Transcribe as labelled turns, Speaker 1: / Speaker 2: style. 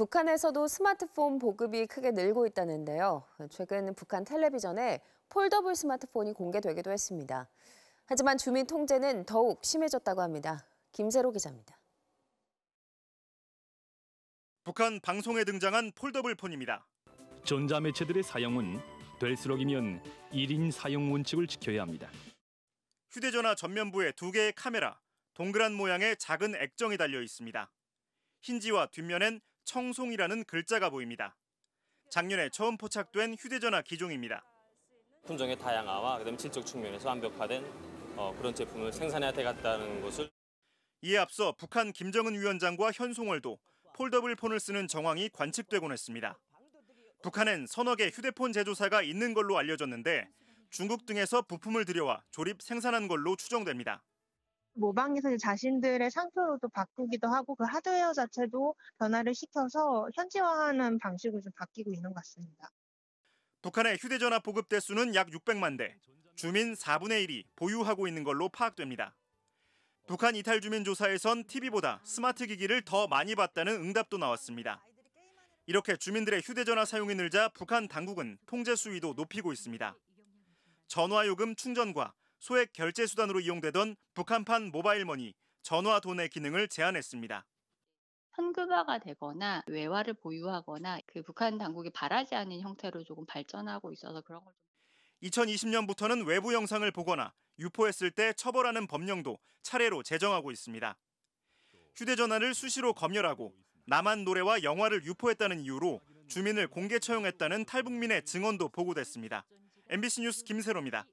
Speaker 1: 북한에서도 스마트폰 보급이 크게 늘고 있다는데요. 최근 북한 텔레비전에 폴더블 스마트폰이 공개되기도 했습니다. 하지만 주민 통제는 더욱 심해졌다고 합니다. 김세로 기자입니다. 북한 방송에 등장한 폴더블 폰입니다. 전자매체들의 사용은 될수록이면 1인 사용 원칙을 지켜야 합니다. 휴대전화 전면부에 두 개의 카메라, 동그란 모양의 작은 액정이 달려 있습니다. 힌지와 뒷면엔 청송이라는 글자가 보입니다. 작년에 처음 포착된 휴대전화 기종입니다. 품종의 다양화와 그다음 질적 측면에서 완벽화된 어, 그런 제품을 생산해야 되겠다는 것을 이에 앞서 북한 김정은 위원장과 현송월도 폴더블 폰을 쓰는 정황이 관측되곤 했습니다. 북한엔 서너 개 휴대폰 제조사가 있는 걸로 알려졌는데 중국 등에서 부품을 들여와 조립 생산한 걸로 추정됩니다. 모방해서 자신들의 상표로도 바꾸기도 하고 그 하드웨어 자체도 변화를 시켜서 현지화하는 방식으로 좀 바뀌고 있는 것 같습니다. 북한의 휴대전화 보급 대수는 약 600만 대, 주민 4분의 1이 보유하고 있는 걸로 파악됩니다. 북한 이탈 주민 조사에선 TV보다 스마트 기기를 더 많이 봤다는 응답도 나왔습니다. 이렇게 주민들의 휴대전화 사용이 늘자 북한 당국은 통제 수위도 높이고 있습니다. 전화요금 충전과 소액 결제 수단으로 이용되던 북한판 모바일머니 전화 돈의 기능을 제한했습니다. 현금화가 되거나 외화를 보유하거나 그 북한 당국이 바라지 않는 형태로 조금 발전하고 있어서 그런 걸 좀... 2020년부터는 외부 영상을 보거나 유포했을 때 처벌하는 법령도 차례로 제정하고 있습니다. 휴대전화를 수시로 검열하고 남한 노래와 영화를 유포했다는 이유로 주민을 공개 처형했다는 탈북민의 증언도 보고됐습니다. MBC 뉴스 김세로입니다.